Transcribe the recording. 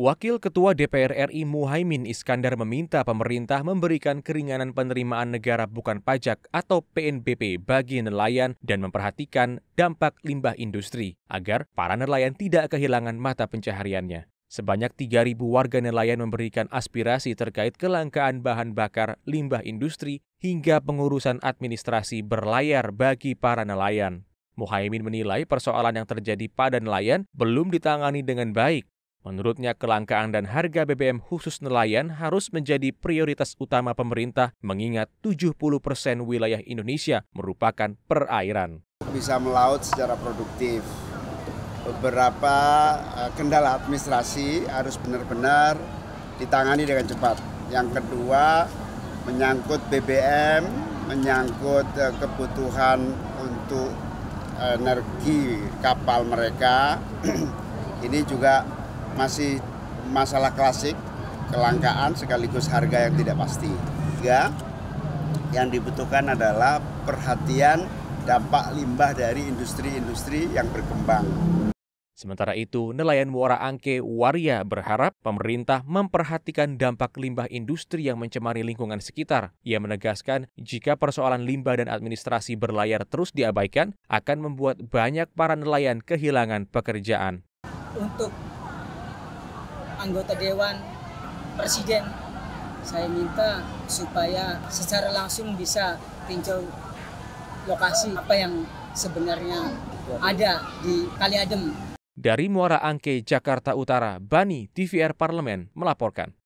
Wakil Ketua DPR RI Muhaimin Iskandar meminta pemerintah memberikan keringanan penerimaan negara bukan pajak atau PNBP bagi nelayan dan memperhatikan dampak limbah industri agar para nelayan tidak kehilangan mata pencahariannya. Sebanyak 3.000 warga nelayan memberikan aspirasi terkait kelangkaan bahan bakar limbah industri hingga pengurusan administrasi berlayar bagi para nelayan. Muhaimin menilai persoalan yang terjadi pada nelayan belum ditangani dengan baik Menurutnya, kelangkaan dan harga BBM khusus nelayan harus menjadi prioritas utama pemerintah mengingat 70 persen wilayah Indonesia merupakan perairan. Bisa melaut secara produktif. Beberapa eh, kendala administrasi harus benar-benar ditangani dengan cepat. Yang kedua, menyangkut BBM, menyangkut eh, kebutuhan untuk eh, energi kapal mereka. Ini juga masih masalah klasik, kelangkaan sekaligus harga yang tidak pasti. Tiga, yang dibutuhkan adalah perhatian dampak limbah dari industri-industri yang berkembang. Sementara itu, nelayan Muara Angke Waria berharap pemerintah memperhatikan dampak limbah industri yang mencemari lingkungan sekitar. Ia menegaskan, jika persoalan limbah dan administrasi berlayar terus diabaikan, akan membuat banyak para nelayan kehilangan pekerjaan. Untuk anggota dewan, presiden. Saya minta supaya secara langsung bisa tinjau lokasi apa yang sebenarnya ada di Kali Adem. Dari Muara Angke, Jakarta Utara, Bani TVR Parlemen melaporkan.